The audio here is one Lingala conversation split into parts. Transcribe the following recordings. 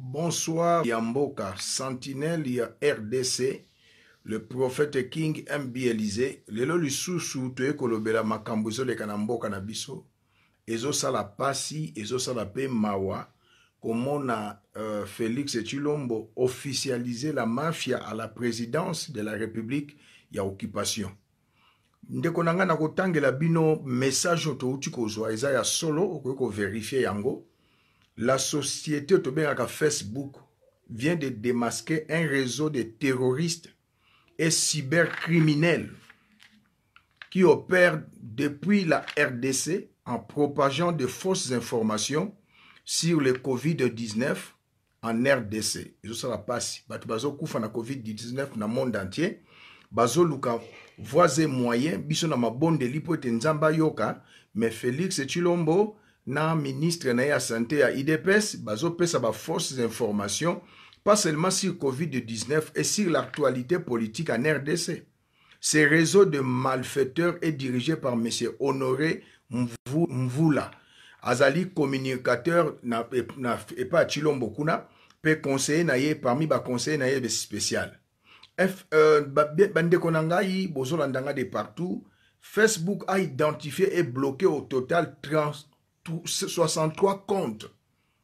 bonsoir ya mboka sentinele ya rdc le prophète king mb elize lelo lisusu toye kolobela makambo ezoleka na mboka na biso ezosala pasi ezosala mpe mawa komona euh, félix chilombo officialize la mafia à la présidence de la république ya occupation ndeko na ngai na kotangela bino message oyo touti kozwa eza ya solo okoki koverifie yango La société Tobéraka Facebook vient de démasquer un réseau de terroristes et cybercriminels qui opèrent depuis la RDC en propageant de fausses informations sur le COVID-19 en RDC. Ezosala pasi bato bazokufa na COVID-19 na monde entier bazoluka voies et moyens biso na mabondeli po ete nzambe ayoka mais Félix Tshilombo na ministre na ye ya sante ya idps bazopesa bafausses informations pas seulement sur covid-19 et sur l'actualité politique en rdc ce réseau de malfaiteurs est dirigé par m honoré mvula azali communicateur na, na, epai ya chilombo kuna mpe conseiller na ye parmi baconseiller na ye spécial euh, bandeko na ngai bozolanda ngai de partout facebook a identifié et bloqué au total 30, 63 comptes,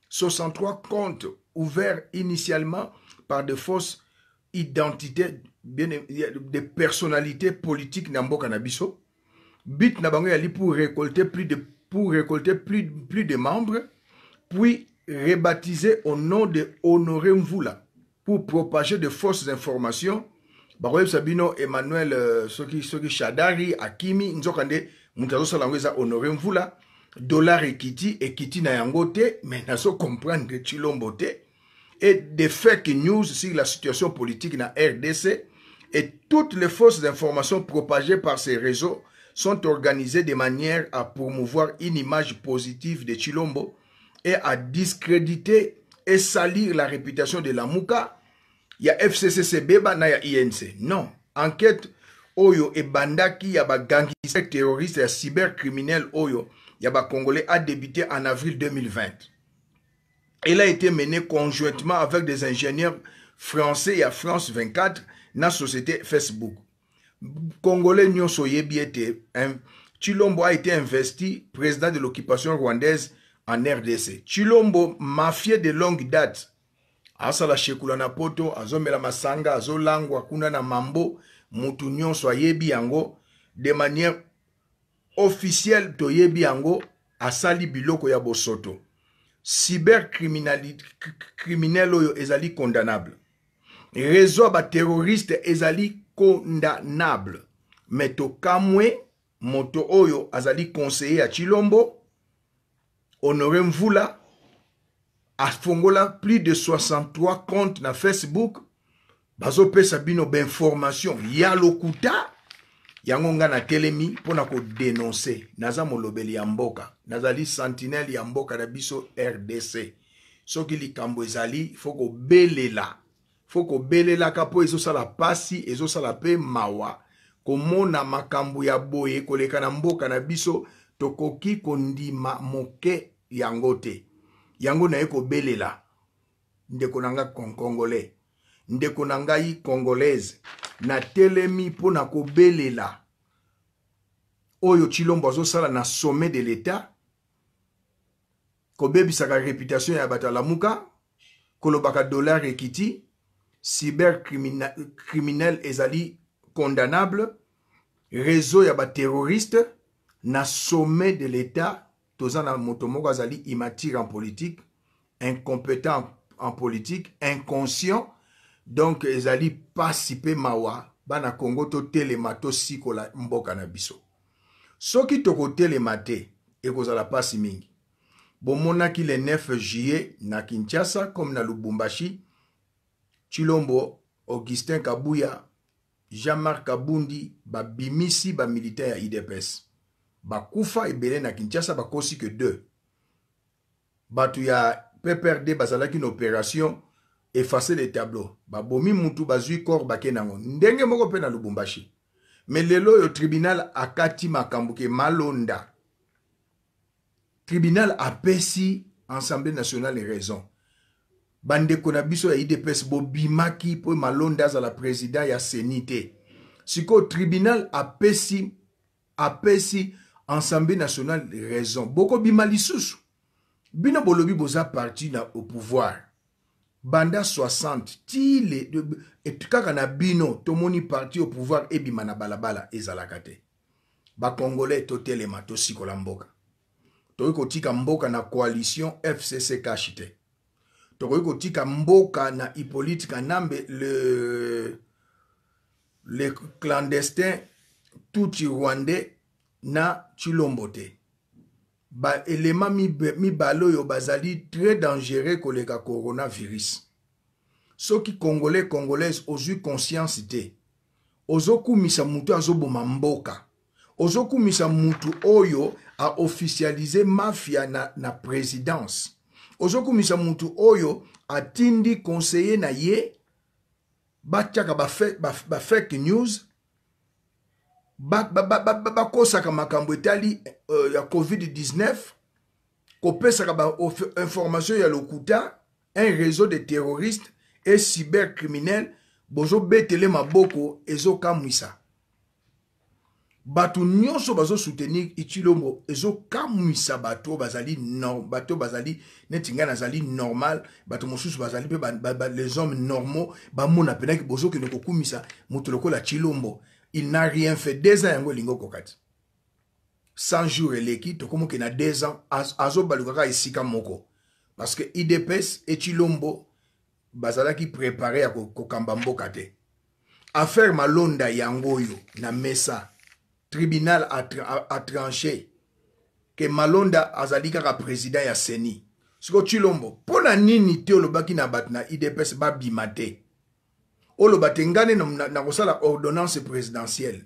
63 comptes ouverts initialement par de fausses identités, bien, des personnalités politiques Nambo Kanabiso. Bit Nabango Yali pour récolter plus de, pour récolter plus, de membres, puis rebaptiser au nom de Honoré Mvula pour propager de fausses informations. Baroyeb Sabino, Emmanuel, euh, Soki, Soki Shadari, Akimi, Nzokande, Mutazo Salangweza, Honoré Mvula, dollar et Kiti na Yangote, mais mais nazo comprendre chilombo te et des fake news sur la situation politique na RDC et toutes les fausses informations propagées par ces réseaux sont organisées de manière à promouvoir une image positive de Chilombo et à discréditer et salir la réputation de la Mouka. Il y a FCCCB, il y a INC. Non. Enquête Oyo et Bandaki, il y a gangster terroriste, il cybercriminel Oyo. Yaba Congolais a débuté en avril 2020. Il a été mené conjointement avec des ingénieurs français et à France 24 dans la société Facebook. Congolais Nyonso hein, Chilombo a été investi président de l'occupation rwandaise en RDC. Chilombo, mafia de longue date, asala shekula na poto, azomela masanga, azolangwa, kuna mambo, mutu nyonso yango, de manière officiel toyebi yango asali biloko ya bosoto cybercriminel oyo ezali condamnable réseau ya baterroriste ezali condamnable me tokamwe moto oyo azali conseiller ya chilombo honoré mvula afongola plus de 63 compte na facebook bazopesa bino bainformation ya lokuta yango nga natelemi mpo na kodenonse naza molobeli ya mboka nazali sentinele ya mboka na biso rdc soki likambo ezali fo kobelela fo kobelelaka mpo ezosala pasi ezosala mpe mawa komona makambo ya boye koleka na mboka na biso tokoki kondima moke yango te yango naye kobelela ndeko na nga konkongole ndeko na ngai congolaise natelemi mpo na kobelela oyo chilombo azosala na sommet de l'état kobebisaka reputation ya bato alamuka kolobaka dollar ekiti cybercriminel ezali condamnable réseau ya baterroriste na sommet de l'état toza na moto moko azali immatire en politique incompétent en politique inconscient donc ezali pasi mpe mawa bana kongo totelema tosikola mboka na biso soki tokotelema te ekozala pasi mingi bomonaki le 9 juillet na kinshasa comme na lubumbashi chilombo augustin kabuya jean-marc kabundi babimisi bamilitaire ya idps bakufa ebele na kinshasa bakosi ke 2 bato ya pprd bazalaki na opération efase le tableau babomi mutu bazwi corps bake nango ndenge moko mpe na lubumbashi me lelo oyo tribunal akati makambo ke malonda tribunal apesi assemblée nationale raison bandeko na biso ya idps bobimaki mpo malonda azala président ya seni te sikoyo tribunal apesi apesi assemblée nationale raison bokobima lisusu bino bolobi boza parti na au pouvoir banda 60 ti le kaka na bino tomoni parti au pouvoir ebima na balabala ezalaka te bakongolais totelema tosikola mboka tokoki kotika mboka na coalition fcc kashi te tokoki kotika mboka na hippolyte kanambe le, le clandestin tuti rwandais na chilombo te baelema mibale oyo bazali très dangereux koleka coronavirus soki congolais congolaise ozwi conscience te ozokumisa motu azoboma mboka ozokumisa motu oyo aofficialize mafia na, na présidence ozokumisa motu oyo atindi conseiller na ye batiaka bafake ba, ba, ba fake news bakosaka makambo etali euh, ya covid-19 kopesaka bainformation ya lokuta un réseau de terroristes et cybercriminel bozobetele maboko ezokamwisa bato nyonso bazosoutenir itilombo ezokamwisa bato oyo bazali bato oyo bazali neti ngai nazali normal bato mosusu bazali mpe les hommes normaux bamona mpenaki bozokende kokumisa moto lokola chilombo il n'a rien fait deux ans yango elingi okoka ti cent jour eleki tokomi okende na deux ans azobaluka kaka esika moko parce que idps etshilombo bazalaki prépare ya kokamba mboka te affaire malonda yango oyo na mesa tribunal atranché ke malonda azali kaka président ya seni sikoy tshilombo mpo na nini te olobaki na bato na idps babima te oloba te ngai nde nakosala ordonnance présidentielle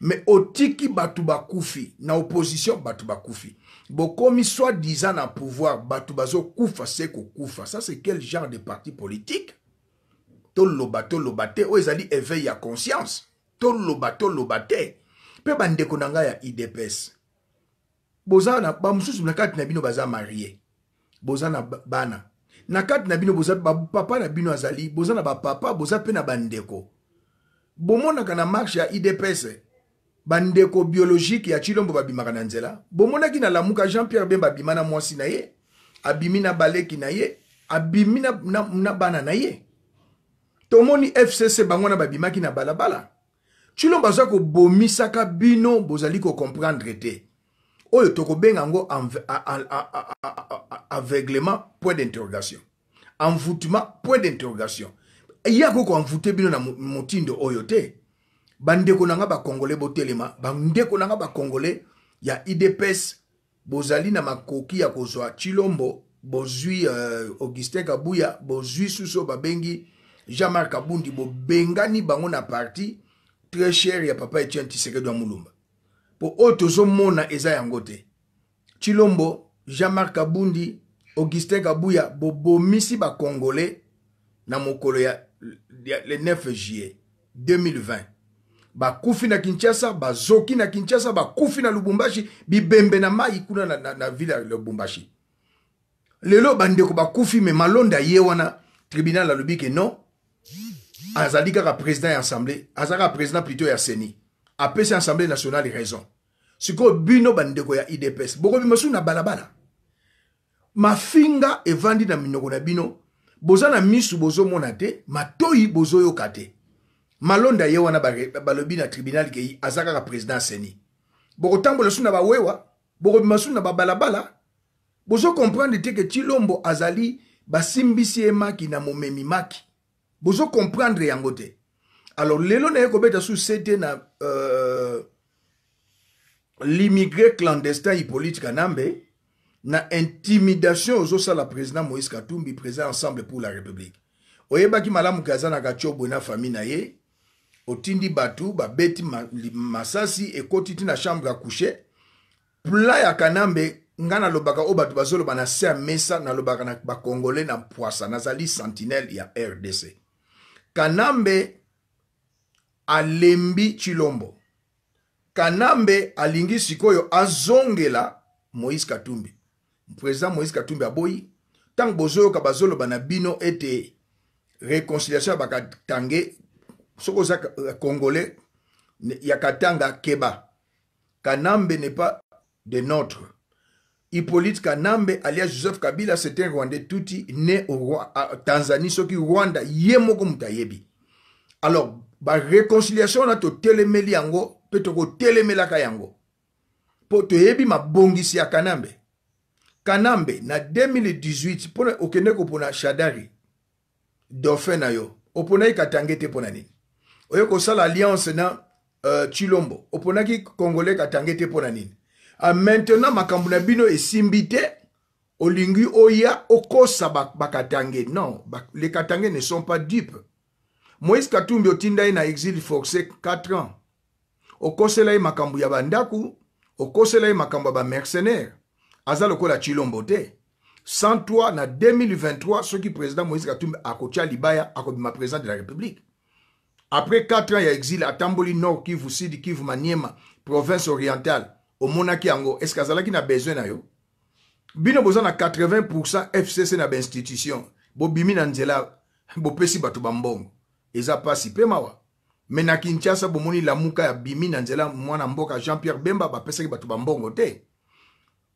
me otiki bato bakufi na opposition bato bakufi bokomi soit disant na pouvoir bato bazokufa se kokufa ça c'est quel genre de parti politique toloba toloba te oyo ezali éveil ya conscience toloba toloba te mpe bandeko na ngai ya idps boza na bamosusu na kati na bino baza marie boza na bana na kati na bino boza bapapa na bino azali boza na bapapa boza mpe na bandeko bomonaka na marshe ya idps bandeko biologike ya chilombo babimaka na nzela bomonaki na lamuka jean pierre bemba abima na mwasi na ye abimi na baleki na ye abimi na, na, na bana na ye tomoni fcc bango wana babimaki na balabala chilombo aza kobomisaka bino bozali kocomprendre te oyo tokobenga yango aveuglement point d'interrogation envoûtement point d'interrogation ya koko envoûte bino na motindo oyo te bandeko na nga bakongole botelema bandeko na nga bakongole ya idps bozali na makoki ya kozwa chilombo bozwi uh, augustin kabuya bozwi suso babengi jean-marc abundi bobengani bango na parti très cher ya papa etienne tisekedo ya mulumba mpo oyo tozomona eza yango te chilombo jean-marc kabundi augustin kabuya bobomisi bacongolais na mokolo ya, ya le 9 juillet 2020 bakufi na kinshasa bazoki na kinshasa bakufi na lubumbashi bibembe na mai kuna na, na, na ville ya lubumbashi lelo bandeko bakufi me malonda ye wana tribunal alobi ke non azali kaka président ya assemblée azalaka président plutôt ya seni apesi assemblée nationale raison sikoyo bino bandeko ya idps bokobima suku na balabala mafinga evandi na minoko na bino boza na misu bozomona te matoi bozoyoka te malonda ye wana balobi na tribunal kei aza kaka président seni bokotambola suku na bawewa bokobima suku na babalabala bozokomprendre te ke tilombo azali basimbisi ye maki na momemi maki bozokomprendre yango te alors lelo naye kobeta su sete na euh, l'immigré clandestin hippolyte kanambe na intimidation ozosala président moïse katumbi président ensemble pour la république oyebaki malamu ke aza na katiobwe na famille na ye otindi bato babeti masasi ekoti ti na chambre ya couche pla ya kanambe nga nalobaka oyo bato bazoloba na se ya mesa nalobaka na bakongole na pwasa nazali sentinelle ya rdc kanambe alembi chilombo kanambe alingi sikoyo azongela moïse katumbi président moïse katumbi aboyi ntango bozoyoka bazoloba na bino ete réconciliation ya bakatange soki oza eh, congolais ya katanga keba kanambe n'est pas de notre hippolyte kanambe alias joseph kabila c'est un rwandais tuti né au tanzanie soki rwanda ye moko moto ayebi alors baréconciliation wana totelemeli yango mpe tokotelemelaka yango mpo toyebi mabongisi ya kanambe kanambe na 2018 mpona okende kopona shadari dauphin na yo oponaki katange te mpo na nini oye kosala alliance na uh, chilombo oponaki congolais katange te mpo na nini ah, maintenant makambo na bino esimbi te olingi oya okosa bakatange non les katange ne sont pas dupes moïse katumbi otinda ye na exile forcé 4 ans okosela ye makambo ya bandako okosela ye makambo ya bamercenaire aza lokola chilombo te sans toi na 2023 soki président moïse katumbi akotya libaya akobima président de la république après 4 ans ya exile atamboli nord kivu sudi kivu maniema province orientale omonaki yango eske azalaki na besoin na yo bino boza na 80 fcc na bainstitution bobimi na nzela bopesi bato bambongo eza pasi pe mawa me na kinshasa bomoni lamuka ya bimi na nzela mwana mboka jean pierre bemba bapesaki bato bambongo te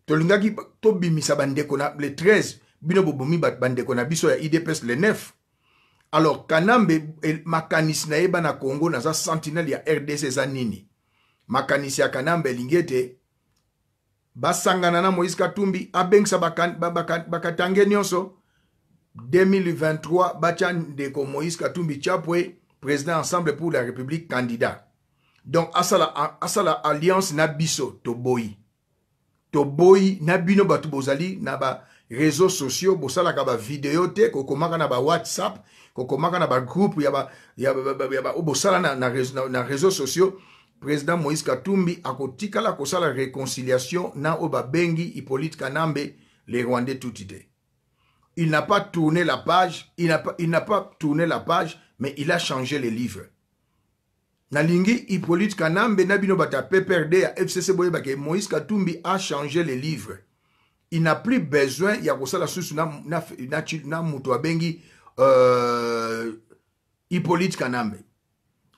tolingaki tobimisa bandeko na le 13 bino bobomi bandeko na biso ya idps le 9 alors kanambe e, makanisi na ye bana congo naza sentinele ya rdc eza nini makanisi ya kanambe elingi ete basangana na moïse katumbi abengisa bakatange ba, ba, ba, nyonso 2023 batia ndeko moïse katumbi tiapwe président ensemble pour la république candidat donc asala, asala alliance na biso toboyi toboyi na bino bato bozali na bareseau sociaux bosalaka bavideo te kokomaka na bawhatsapp kokomaka na bagroupe bosala na, na, na, na réseau sociaux président moïse katumbi akotikala kosala réconciliation na oyo babengi hippolyte kanambe le rwandais tuti te Il n'a pas tourné la page, il n'a pas, pas tourné la page, mais il a changé les livres. Nalingi Hippolyte Kanambe Nabino Bata PPRD à FCC Boyebake Moïse Katumbi a changé les livres. Il n'a plus besoin ya kosala susu na na na, na mutu bengi euh, Hippolyte Kanambe.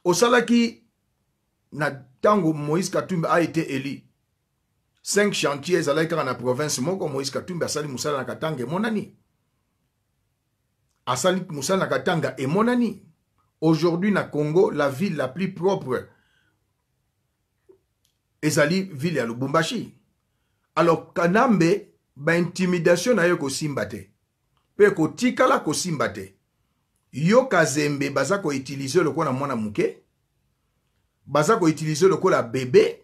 Au na tango Moïse Katumbi a été élu. Cinq chantiers à la na province moko Moïse Katumbi sali musala na katange monani. asali mosala na katanga emonani aujourd'hui na congo la ville la plus propre ezali ville ya lubumbashi alors kanambe baintimidation na ye kosimba te mpe kotikala kosimba te yo kazembe baza koutilize lokola mwana moke baza koutilize lokola bebe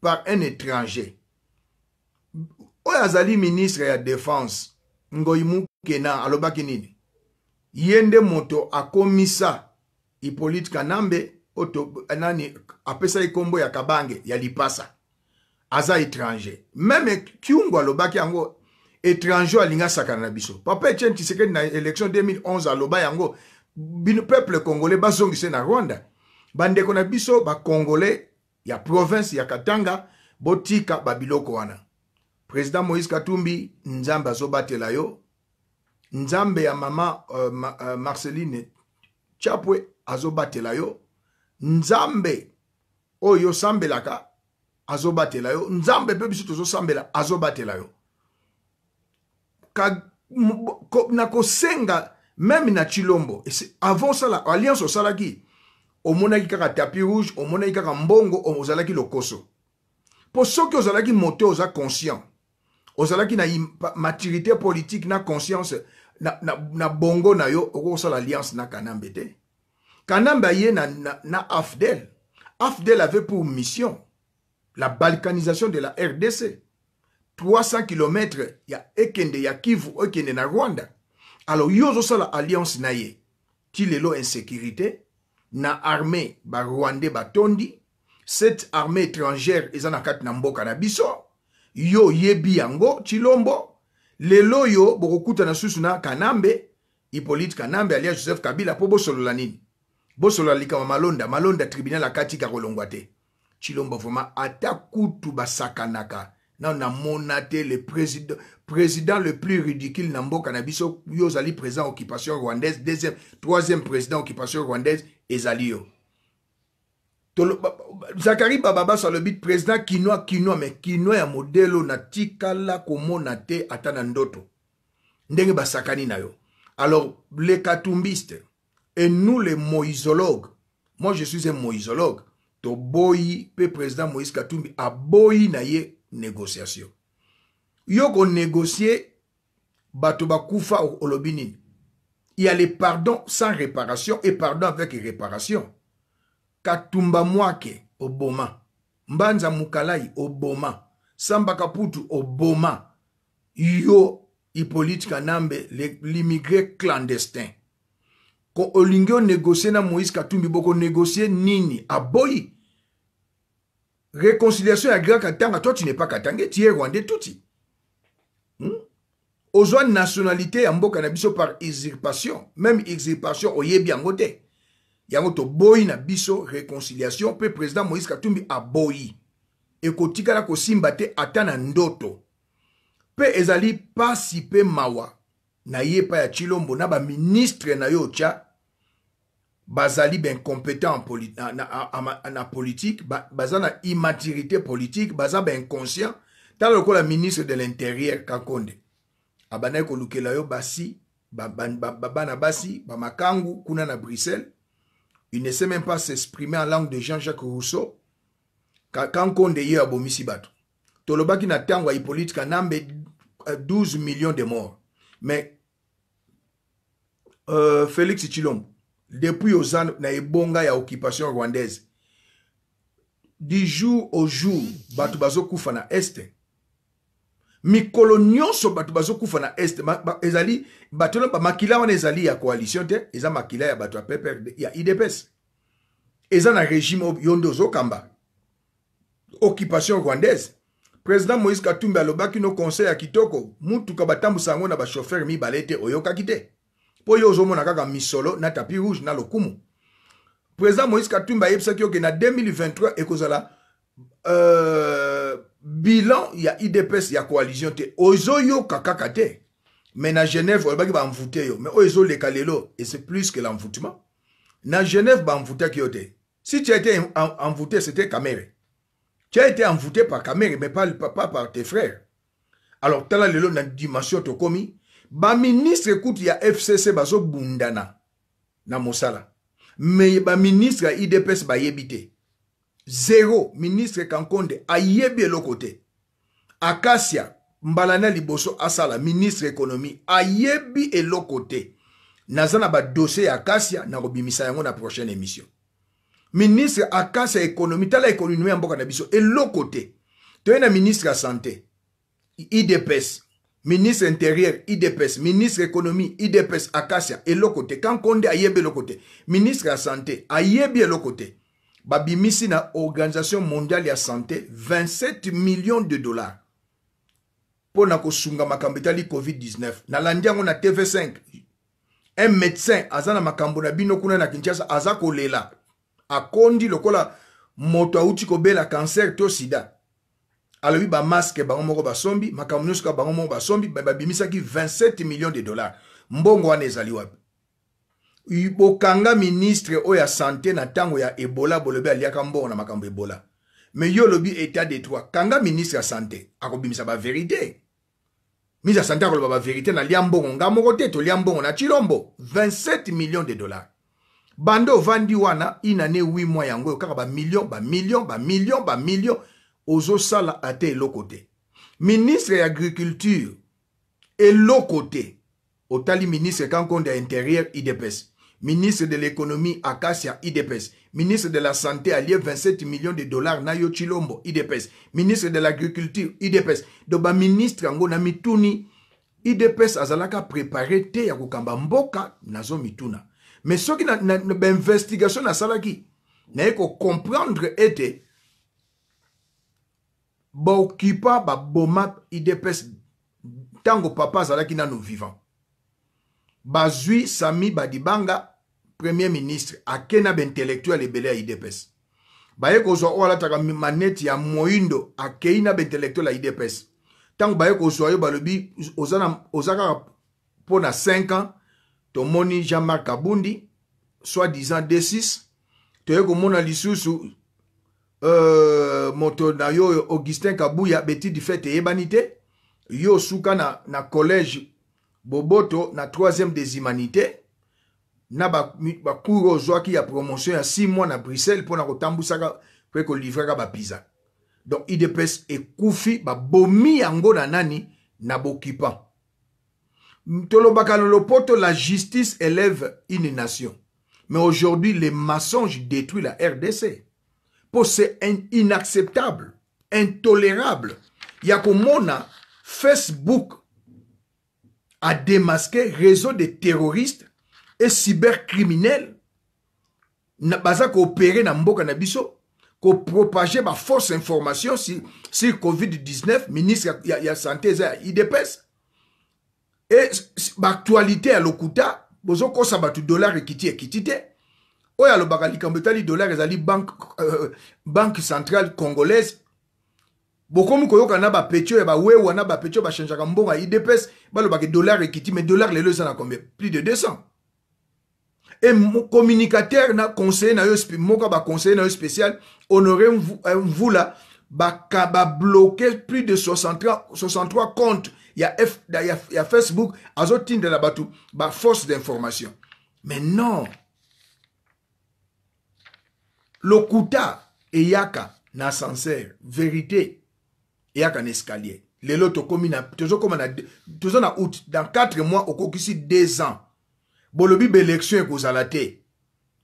par un étranger oyo azali ministre ya défense ngoi mukena alobaki nini ye nde moto akomisa hipolite kanambe oto eh, nani apesaki nkombo ya kabange ya lipasa aza étranger meme kiungu alobaki yango étranger alingi asakana na biso papa etienne tisekedi na élection 2011 aloba yango bino peuple congolais bazongise na rwanda bandeko na biso bacongolais ya province ya katanga botika babiloko wana président moïse katumbi nzambe azobatela yo nzambe ya mama uh, ma, uh, marceline chapwe azobatela yo nzambe oyo osambelaka azobatela yo nzambe mpe biso tozosambela azobatela yo ka, ko, na kosenga meme na chilombo avant osala alliance osalaki omonaki kaka tapis rouge omonaki kaka mbongo ozalaki lokoso mpo soki ozalaki moto oza conscient ozalaki na maturité politique na conscience na, na, na bongo na yo okokosala alliance na kanambe te kanambe aye na, na, na afdel afdel avait pour mission la balkanisation de la rdc 300 km ya ekende ya kivu ekende na rwanda alors yo ozosala alliance na ye ti lelo insécurité na armée barwandais batondi cette armée étrangère eza na kati na mboka na biso yo oyebi yango ti lombo lelo oyo bokokutana susu na kanambe hippolyte kanambe alia joseph kabila mpo bosolola nini bosolola likambo malonda malonda tribunal akatika kolongwa te chilombo vraimen ata kutu basakanaka nano namona te le président, président le plus ridicule na mboka na biso yo ozali président occupation rwandaise deuxième troisième président occupation rwandaise ezali yo zakari bababaso alobi président kinoa kinoa me kinoa ya modelo natikala komona te ata na ndoto ndenge basakani na yo alors les katumbiste et nous les moïsologues moi je suis un moïsologue toboyi mpe président moïse katumbi aboyi na ye négociation yo konégocie bato bakufa olobi nini il y a le pardon sans réparation et pardon avec réparation katumba mwake oboma mbanza mukalai oboma samba kaputu oboma yo hippolyte kanambe l'immigré clandestin ko olingi onegosie na moïse katumbi bokonegosie nini aboyi réconciliation ya grand katanga toi tu n'es pas katanga tu es rwandais tuti hmm? ozwa nationalité ya mboka na biso par usurpation même usurpation oyebi yango te yango toboyi na biso réconciliation mpe président moïse katumbi aboyi ekotikala kosimba te ata na ndoto mpe ezali pasi mpe mawa na ye epai ya chilombo na baministre na ye otya bazali baincompétent na, na, na, na politike ba, baza na immaturité politique baza bainconscient tala lokola ministre de l'intérieur kakonde abandaki kolukela yo basi bana ba, ba, basi bamakangu kuna na bruxelles Il ne sait même pas s'exprimer en langue de Jean-Jacques Rousseau. Quand Konde est à Toloba qui n'a tant à Hippolyte Kanambe 12 euh, millions de morts. Mais euh, Félix Chilom, depuis aux ans, na ebonga ya occupation rwandaise. Du jour au jour, batubazo bazo est mikolo nyonso bato bazokufa na este ba, ezali bato nyonso bamakila wana ezali ya coalition te eza makila ya bato ya pprd ya idps eza na régime yo nde ozokamba occupation rwandaise président moïse katumbi alobaki no conseil ya kitoko mutuka batambusa yango na bashofer mibale te oyokaki te mpo yo ozomona kaka misolo na tapi rouge na lokumu président moïse katumbi ayebisaki oke na 2023 ekozala euh, bilan y a idps a coalition te ozoyoka yo kakakate. mais na genève va a yo mais ozo le kalelo. et c'est plus que l'envoûtement na genève qui yo te si tu as été envoûté c'était Kamere. tu as été envoûté par Kamere, mais pas, par tes frères alors tala lelo na dimension écoute, il y a fcc bundana na mosala ministre y a idps ba yebite. zero ministre kankonde ayebi eloko te akasia mbala na liboso asala ministre ekonomi ayebi eloko te naza na badossier ya akasia nakobimisa yango na prochaine émission ministre akasia ekonomi tala ekonomi ya mboka na biso eloko te toye na ministre ya santé idps ministre intérieur idps ministre économie idps akasia eloko te kankonde ayebi eloko te ministre ya santé ayebi eloko te babimisi na organisation mondiale ya santé 27 millions de dollars mpo na kosunga makambo etali covid-19 nalandi yango na tv5 un médecin aza na makambo na bino kuna na kinshasa aza kolela akondi lokola moto awuti kobela cancer to sida alobi bamaske bango moko basombi makambo nyonso kaka bango moko basombi babimisaki 27 millions de dollars mbongo wana ezali wapi bokanga ministre oyo ya sante na ntango ya ebola bolobi aliaka mbongo na makambo ebola me yo olobi état détroit kanga ministre ya sante akobimisa baverité ministre ya sante akoloba baverité nalia mbongo nga moko te tolia mbongo na chilombo 27 millions de dollars bando ovandi wana inane 8 mois yango oyo kaka bamillion bamillion bamillion bamillion ozosala ate eloko te ministre ya agriculture eloko te otali ministre kankonde ya intérieur idps ministre de l'économie Akasia IDPS, ministre de la santé allié 27 millions de dollars Nayo Chilombo IDPS, ministre de l'agriculture IDPS, doba ministre yango na mituni IDPS azalaka préparé te ya kokamba mboka nazo mituna. Mais soki na, na, na investigation na salaki na ko comprendre ete baokipa baboma idps ntango papa azalaki nano vivant bazwi sami badibanga premier ministre ake na baintellectuel ebele ya idps baye kozwa oyo oh, alataka maneti ya moyindo akei na baintellectuel ya idps ntango baye kozwa yo balobi oza kaka mpo na 5 ans tomoni jean-marc kabundi soit disant d6 toye komona lisusu euh, moto na yo oyo augustin kabuya betidi fete eyebani te yo suka na, na collège boboto na 3e des humanités na bacour ozwaki ya promotion ya 6 mois na bruxelles mpona kotambusaka mpe kolivraka bapiza donc idps ekufi babomi yango na nani na bokipan tolobaka na lopoto la justice élève une nation mais aujourd'hui le mensonge détruit la rdc mpo c'est inacceptable intolérable ya komona facebook a démasqué réseau de terroristes et cybercriminels baza koopere na mboka na biso kopropage bafausse information sur, sur covid-19 ministre ya, ya santé eza ya idps e baaktualité ya lokuta bozokosa bato dollar ekiti ekiti te oyo alobaka likambo etali dollar ezali banque, euh, euh, banque centrale congolaise bokomi koyoka na bapetio ya bawewa na bapetio bachangeaka mbongo ya idps balobaka dollar ekiti mais dollar lelo eza na combien plus de 200 e communicateur na conseiller na yo moko baconseiller na yo spécial honoré mvula euh, baka babloke plus de 63, 63 comptes ya, F, ya, ya facebook azotindela bato baforce d'information mais non lokuta eyaka na ascenseur vérité eyaka na escalier lelo tozokoma na out dans 4 mois okokisi 2 ans bolobi baélection ekozala te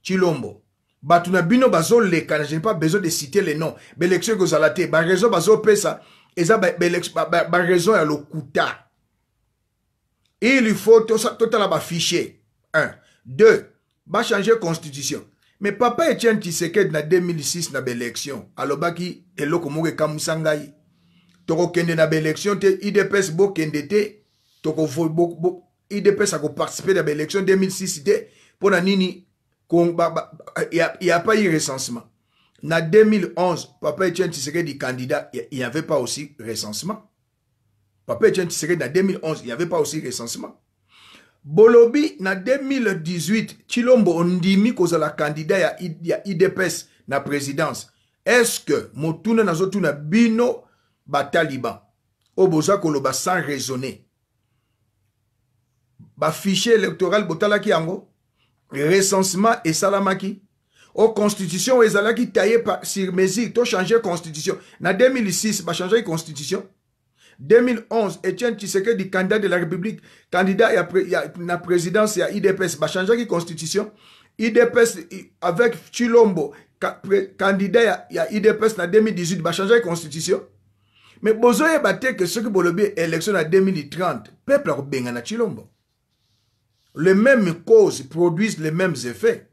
chilombo bato na bino bazolekana je n'ai pas besoin de citer le nom baélection ekozala te baraison bazopesa eza baraison ya lokuta il faut totala bafichier 1 2 bachange constitution mais papa etienne tisekedi na 2006 na baélection alobaki eloko moko ekamwisa ngai tokokende na baélection te idps bokende te idps akoparticipe na baélection 2006 te mpo na nini ya pas eu recensement na 2011 papa etienne tisekedi candidat il n'y avait pas aussi recensement papa etienne tisekedi na 2011 il n'y avait pas aussi recensement bolobi na 2018 chilombo ondimi kozala candidat ya, ya idps na présidence est-ce que motuna nazotuna bino bataliban oyo boza koloba sans raisonner bafichier électoral botalaki yango recensement esalamaki o oh, constitution oyo ezalaki taye sur mesure tochange constitution na 2006 bachangeaki constitution 2011 etienne tshisekedi candidat de la république candidat ya pre, ya, na présidence ya idps bachangeaki constitution idps avec chilombo ka, pre, candidat ya, ya idps na 2018 bachangeaki constitution mais bozoyeba te ke soki bolobi élection na 2030 peuple akobengana chilombo Les mêmes causes produisent les mêmes effets.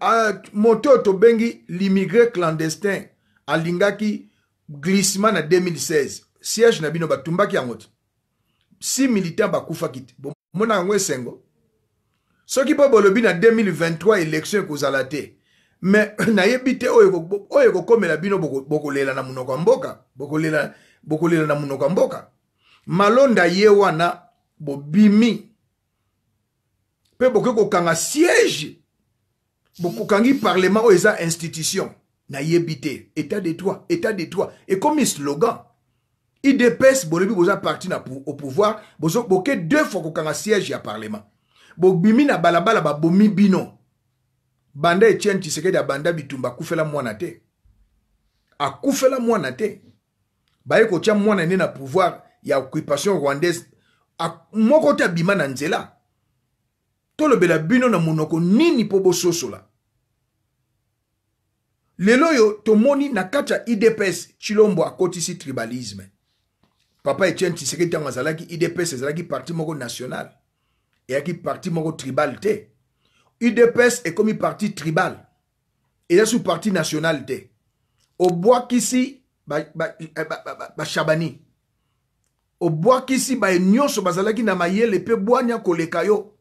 Ah, moto tobengi l'immigré clandestin alingaki glissement na 2016 siège na bino batumbaki yango ti si militant bakufaki te bomonaka yango esengo soki mpo bolobi na 2023 élection ekozala te me nayebi te oyo ekokomela bino bokolela na monoko ya mboka bokolela na monoko ya mboka malonda ye wana bobimi mpe bokoki kokanga siège bokokangi parlement oyo eza institution nayebi te état de toi état de toi ekomi slogan idps bolobi boza parti na au pouvoir boke deux fois kokanga siège ya parlement bobimi na balabala babomi bino banda etienne tshisekedi abanda bitumba akufela mwana te akufela mwana te baye kotia mwana ne na pouvoir ya occupation rwandaise moko te abima na nzela tolobela bino na monoko nini mpo bososola lelo oyo tomoni na kati ya idps chilombo akotisi tribalisme papa etienne tiseke ntango azalaki idps ezalaki parti moko national eyaki parti moko tribal te idps ekomi parti tribal eza su parti national te obwakisi bashabani ba, ba, ba, ba, ba, ba, ba, ba, obwakisi baye nyonso bazalaki na mayele mpe bwanya koleka yo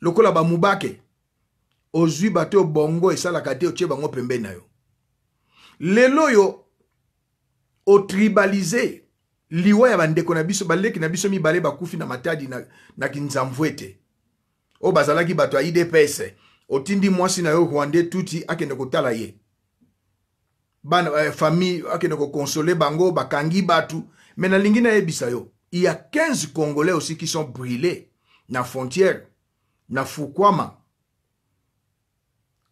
lokola bamubake ozwi bato bongo esalaka te otie bango pembeni na yo lelo oyo otribalize liwa ya bandeko na biso baleki na biso mibale bakufi na matadi na, na kinzamvu ete oyo bazalaki bato ya idps otindi mwasi na yo rwandais tuti akende kotala ye bana eh, famille akende kokonsole bango bakangi bato me nalingi nayebisa yo il y a 15 congolais aussi qui sont brûlés na frontière na fukwama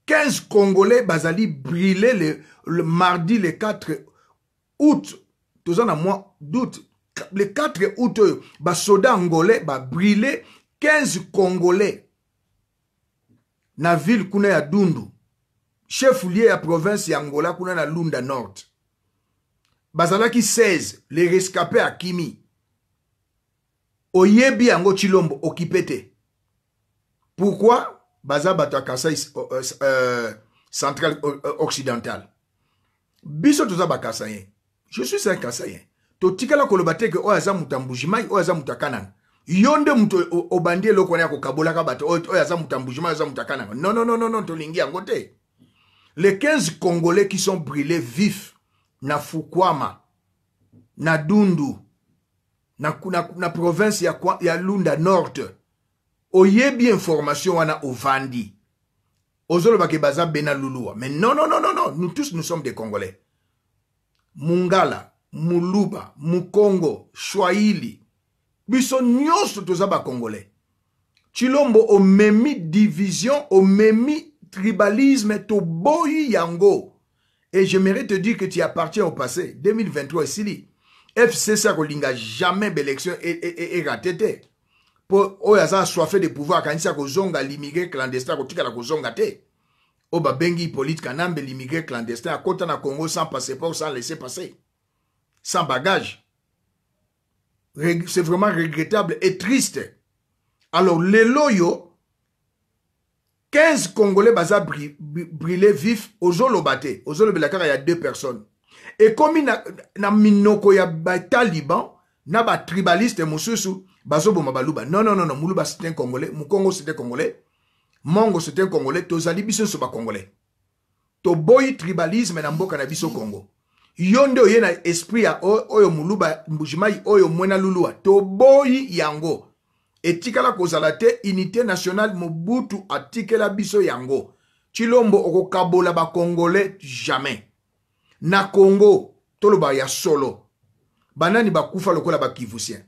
15 congolais bazali brûlé le, le mardi le 4 août toza na mois d'août le 4 août oyo basoda angolais babrûlé 15 congolais na ville kuna ya dundu chef lier ya province ya angola kuna na lunda nord bazalaki 16 les rescapés Kimi. oyebi yango chilombo okipe Pourquoi? pourkui baza bato euh, euh, centrale euh, occidentale biso toza je suis un kasayen tout tika la ke que aza oyaza ya Yonde Yonde aza obandi mutambujima wana ya bato non non non non to lingi angote les 15 congolais qui sont brûlés vifs na Fukuama, na Dundu na, province ya, ya Lunda Nord oyebi information wana ovandi Ozolo baza bena mais non, non, non, non, non nous tous nous sommes des congolais mungala muluba mukongo swahili biso tous toza Congolais. chilombo omemi division omemi tribalisme toboyi yango Et j'aimerais te dire que tu appartiens au passé. 2023 esili fcc akolinga jamais bélection eratete mpo oyo aza soife de pouvoir akanisi akozonga l'immigre clandestin akotikala kozonga te oyo babengi hippolyte kanambe l'immigre clandestin akota na congo sans passeport sans laisser passer sans bagage c'est vraiment regrettable et triste alors lelo oyo 15 congolais baza brûlé vif ozoloba te ozolobela kaka ya deux personnes ekomi na, na minoko ya bataliban na batribaliste mosusu bazoboma baluba non non non muluba c'était un congolais mukongo c'était congolais mongo c'était un congolais tozali biso nyonso bacongolais toboyi tribalisme na mboka na biso congo yo nde oye na esprit ya oyo muluba mbujimai oyo mwena luluwa toboyi yango etikala kozala te unité nationale mobutu atikela biso yango ti lombo okokabola bakongolais jamais na congo toloba ya solo banani bakufa lokola bakivusien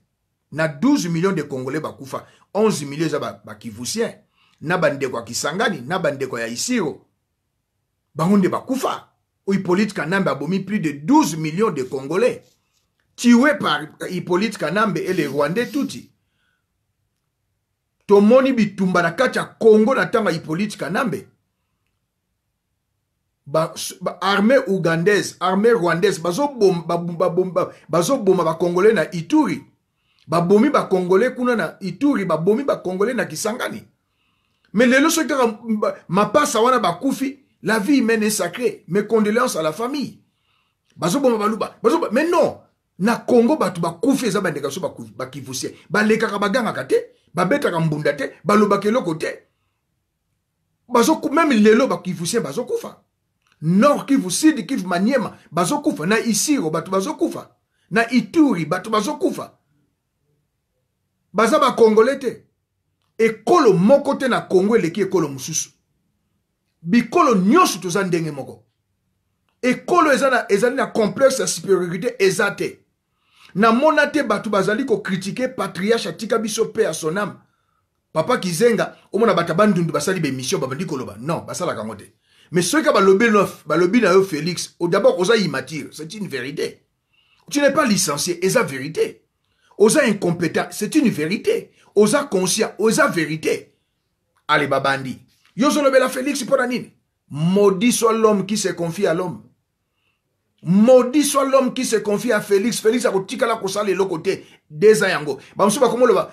na 12 million de congolais bakufa 11 million eza bakivusien ba na bandeko ya kisangani na bandeko ya isiro bango nde bakufa oyo hippolyte kanambe abomi plus de 12 million de congolais tué par hippolyte kanambe et le rwandais tuti tomoni bitumba na kati ya congo na ntango ya hippolyte kanambe baarmée ba, ougandaise armée rwandaise bazoboma ba, ba, bakongole na ituri babomi bakongole kuna na ituri babomi bakongole na kisangani mais lelo soki kaka mapasa wana bakufi la vie humaine est sacrée mes condoléances à la famille bazoboma baluba bazoba mais non na congo bato bakufi eza bandeka so bakivusie balekaka bagangaka te babetaka mbunda te balobaka eloko te même lelo bakivusien bazokufa nord kivu sud kivu maniema bazokufa na isiro bato bazokufa na ituri bato bazokufa baza bakongole te ekolo moko te na kongo eleki ekolo mosusu bikolo nyonso toza ndenge moko ekolo ezali na complexe ya supériorité eza te mona te basali ko kritike patriarche atika biso mpe ya son papa kizenga omona bato bandundu basali mission babandi koloba non basala yango te mais soki balobi na yo félix d'abord osa immatire c'est une vérité tu n'es pas licencié la vérité oza incompétent c'est une vérité oza conscient oza vérité ale babandi yo sonobela félix mpo la nini maudit soit l'homme qui se confie à l'homme maudit soit l'homme qui se confie à félix félix akotikala kosala eloko te deza yango bamosusu bakomoloba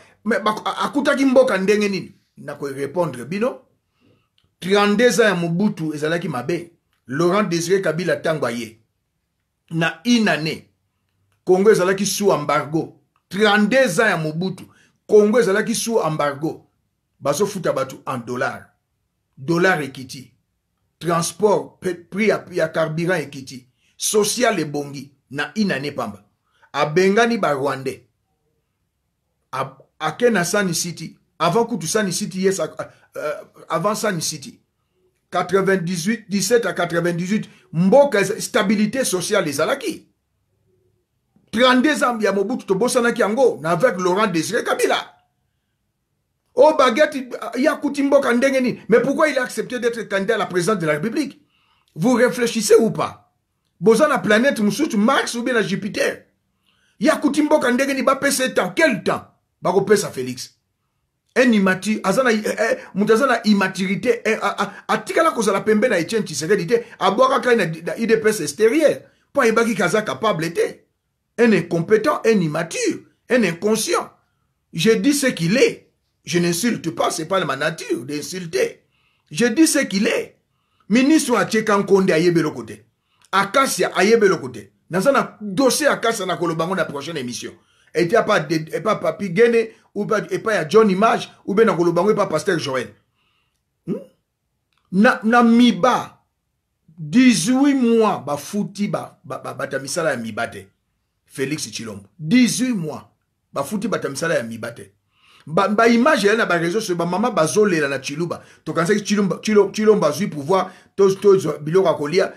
akutaki mboka ndenge nini nakorépondre bino 32 ans ya mobutu ezalaki mabe laurent désiré kabila ntango aye na une année congo ezalaki sous embargo 32 ans ya mobutu congo ezalaki sous embargo bazofuta bato en dollar dollar ekiti transport prix ya carburant ekiti social bongi na inane pamba abengani barwandais à akena sani city avant kutu sani city yes avant sani city 98 17 à 98 stabilité sociale ezalaki 32 ans ya mobutu tobosanaki yango na avec laurent désiré kabila Oh, bageti ya y a mais pourquoi il a accepté d'être candidat à la présidence de la république vous réfléchissez ou pas boza na planète mosusu mars ou bien na jupiter ya kuti mboka ndenge ni bapesa temps quel temps bakopesa félix enimati aza na eh, eh, moto aza na immaturité eh, atikala kozala pembe na etienne tshisekedi te abwakaka na, na idps extérieure mpo ayebaki kaza capable te un incompétent un immature un inconscient je dis ce qu'il est je n'insulte pas c'est pas ma nature d'insulter je dis ce qu'il est ministre atyekankonde ayebeloko te akasia Ayebe te Dans un dossier akasia na banc na prochaine émission Et et pas papi gene y a john image ou bien na kolobango et pas pasteur joel hmm? na, na miba 18 mois Foutiba batamisala ba, ba, ba, ya mi félix chilombo 18 mois ba bata misala ya mi baimage ya na bareseau so bamama bazolela na chiluba tokanisaki chilomba azwi pouvoir tozwa biloko ya kolia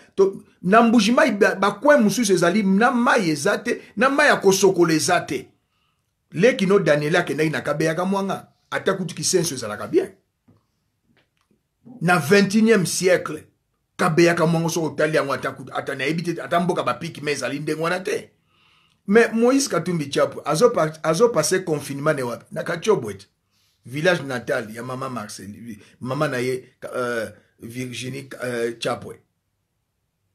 na mbuji mai bakwe mosusu ezali na mai eza te na mai ya kosokola eza te leki no daniel akendaki na kabeyaka mwanga ata kutuki senso ezalaka bien na 21e siècle kabeyaka mwango soko otali yango ata nayebi te ata mboka bapikime ezali ndenge wana te me moïse katumbi chapu azopase confinement ne wapi na katiobo ete village natal ya mama marcel mama na ye uh, virginie uh, chapwe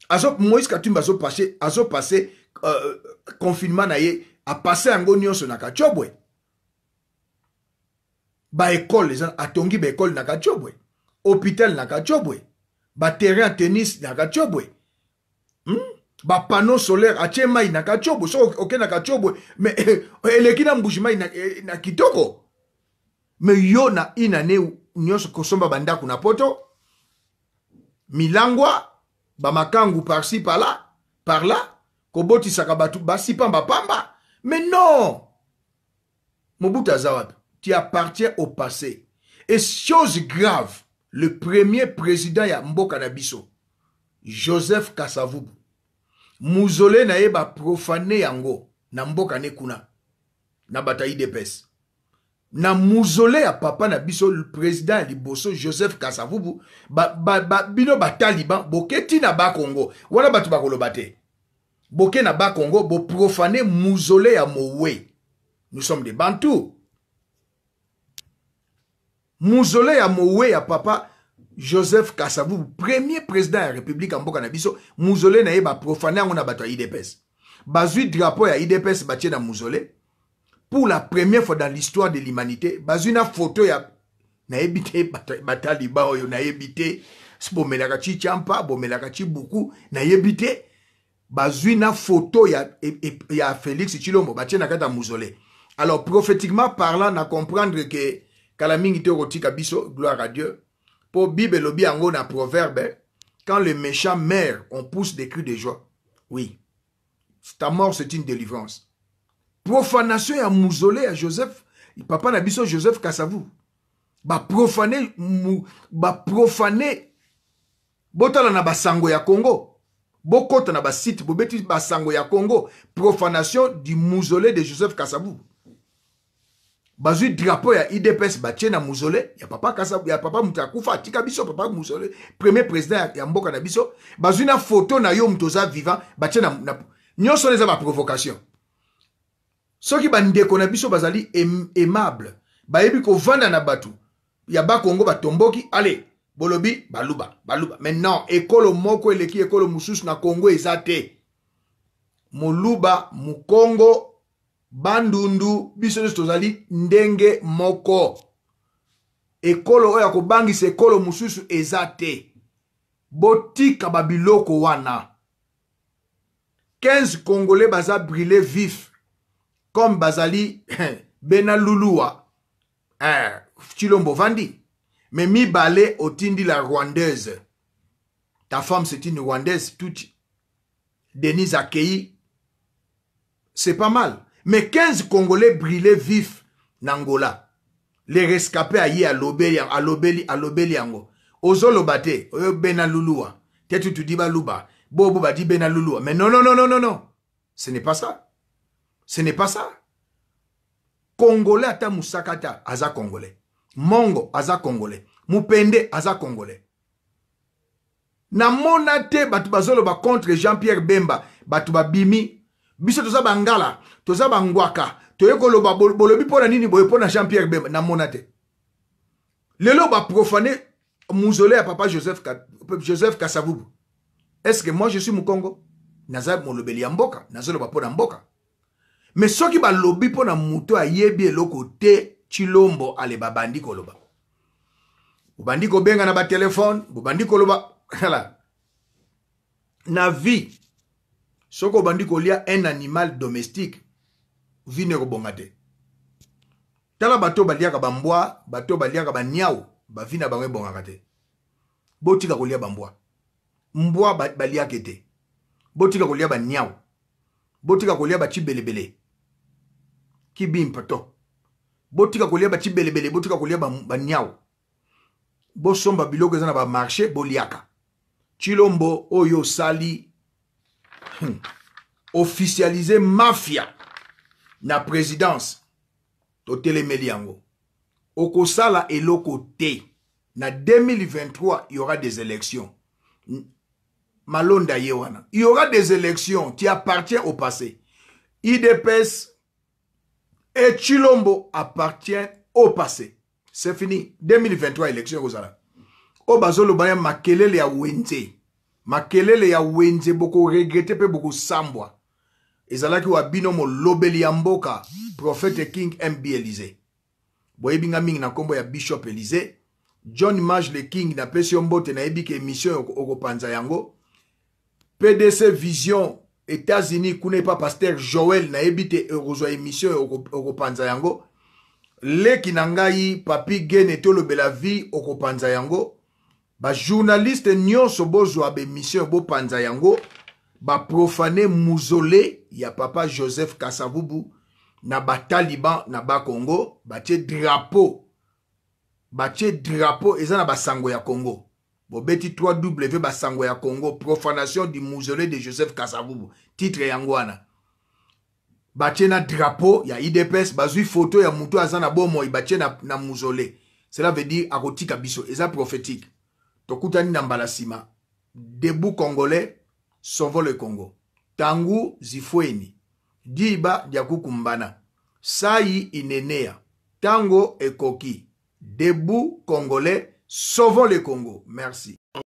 azo moïse katumbi azopase azopase uh, confinement na ye apase yango nyonso na katiobwe baekole eza atongi baekole na katiobwe hôpital na katiobwe baterrain ya tennis na katiobwe bapanneau solaire atie mai na kati yo boye soki okendaka okay, tio boye me eh, eh, eleki na mbushi mai eh, na kitoko me yo na inane nyonso kosomba bandako na poto milangwa bamakangu parsi pala parla kobotisaka bato basi pambapamba me non mobutu aza wapi tu appartiens au passé et chose grave le premier président ya mboka na biso joseph kasavubu muzole na ye baprofane yango na mboka ne kuna na bato ya idps na muzole ya papa na biso président ya liboso joseph kasavubu ba, ba, ba, bino bataliban boketi na bakongo wana bato bakoloba te boke na bakongo boprofane muzole ya mowe nous sommes de bantu muzole ya mowe ya papa Joseph Kassavou, premier président de la République en Bokanabiso, mausolée n'a pas profané on a battu à IDPS. Bazui drapeau à IDPS battu dans mausolée. Pour la première fois dans l'histoire de l'humanité, bazui na photo ya na ebité bataliba oyo na ebité bomelaka ti champa bomelaka buku na ebité bazui na photo ya e, e, ya Félix Chilombo battu na kata mausolée. Alors prophétiquement parlant, na comprendre que Kalaming te rotika biso gloire à Dieu. Pour Bible elobi na proverbe hein, quand le méchant meurt on pousse des cris de joie oui ta mort c'est une délivrance profanation ya mousolé à Joseph papa na dit Joseph Kasavu bah profané botala na basango ya Congo bokota na basite bobeti basango ya Congo profanation du mousolé de Joseph Kasavu bazwi drapeau ya idps batie na muzole ya papa kasa ya papa moto akufa atika biso papa muzole premier président ya mboka na biso bazwi na foto na yo moto oza vivant batie na, na nyonso wana eza baprovocation soki bandeko na biso bazali em, aimable bayebi kovanda na bato ya bakongo batomboki ale bolobi baluba baluba maintenant ekolo moko eleki ekolo mosusu na kongo eza te moluba mokongo bandundu biso nyonso tozali ndenge moko ekolo oyo ya kobangisa ekolo mosusu eza te botika babiloko wana 15 congolais baza brile vif comme bazali bena luluwa eh, chilombo vandi me mibale otindi la rwandaise ta femme c'est une rwandaise toute denise akei c'est pas mal me 15 congolais brûlé vif na ngola le rescapé aye alobeli alobeli alobeli yango ozoloba te oyo bena luluwa te tutudi baluba bobo badi bena luluwa mais non non non non non ce n'est pas ça ce n'est pas ça congolais ata musakata aza congolais mongo aza congolais mupende aza congolais namona te bato bazoloba contre jean pierre bemba bato babimi biso toza bangala toza bangwaka toye koloba bolobi mpo na nini boye mpo na jean pierre bemba namona te lelo baprofane muzole ya papa joseph, joseph kasavubu estce moi je suis mokongo naza molobeli ya mboka nazoloba mpo na mboka me soki balobi mpo na moto ayebi eloko te chilombo ale babandi koloba bobandi kobenga na batelefone bobandi koloba na vie soki obandi kolia un animal domestique vino ekobonga te tala bato baliaka bambwa bato baliaka baniau bavino ya bango ebongaka te botika kolia bambwa mbwa baliaka ete botika kolia baniau botika kolia bacibelebele kibimpato botika kolia bacibelebele botika kolia baniau bosomba biloko eza na bamarché boliaka cilombo oyo osali officialiser mafia na présidence totelemeli yango okosala eloko te na 2023 il y aura des élections malonda ye wana il y aura des élections qui appartient au passé idps et chilombo appartient au passé c'est fini 2023 élection ekozala oyo bazoloba ya makelele ya wenze makelele ya wenze bokoregrete mpe bokosambwa ezalaki wa bino molobeli ya mboka profete king mb elize boyebi nga mingi na nkombo ya bishop elize john mage le king napesi yo mbote nayebi ke émission okopanza yango pdc vision états-unis kuna epa paster joel nayebi te okozwa émission okopanza yango leki na ngai papi gene tolobela vie okopanza yango bajournaliste nyonso bozwa bemission bopanza yango baprofane muzole ya papa joseph kasavubu na bataliban na bakongo batie drapo batie drapo eza na basango ya kongo bobeti 3w basango ya kongo profanation du mausolée de joseph kasavubu titre yango wana batie na drapo ya idps bazwi foto ya motu aza na bomoi batie na, na mausolée cela veut dire akotika biso eza prophétique tokutani na mbala nsima debu congolais sonvo le congo tangu zifweni diba dia kukumbana sai inenea tango ekoki debu congolais sauvons le congo merci